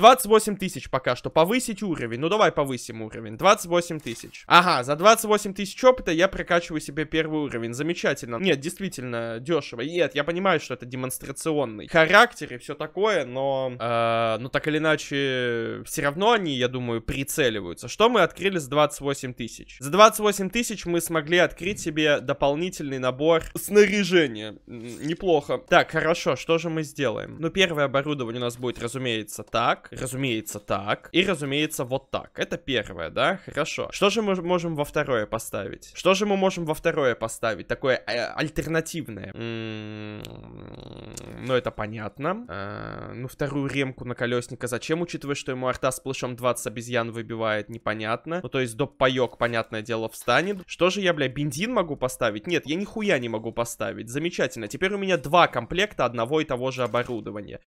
28 тысяч пока что. Повысить уровень. Ну, давай повысим уровень. 28 тысяч. Ага, за 28 тысяч опыта я прокачиваю себе первый уровень. Замечательно. Нет, действительно, дешево. Нет, я понимаю, что это демонстрационный характер и все такое, но... Э, ну, так или иначе, все равно они, я думаю, прицеливаются. Что мы открыли с 28 тысяч? За 28 тысяч мы смогли открыть себе дополнительный набор снаряжения. Неплохо. Так, хорошо, что же мы сделаем? Ну, первое оборудование у нас будет, разумеется, так разумеется, так, и, разумеется, вот так. Это первое, да? Хорошо. Что же мы можем во второе поставить? Что же мы можем во второе поставить? Такое э, альтернативное. М -м -м ну, это понятно. Э -э ну, вторую ремку на колесника зачем, учитывая, что ему арта с плешом 20 обезьян выбивает, непонятно. Ну, то есть доп паек, понятное дело, встанет. Что же я, бля, бензин могу поставить? Нет, я нихуя не могу поставить. Замечательно. Теперь у меня два комплекта одного и того же оборудования.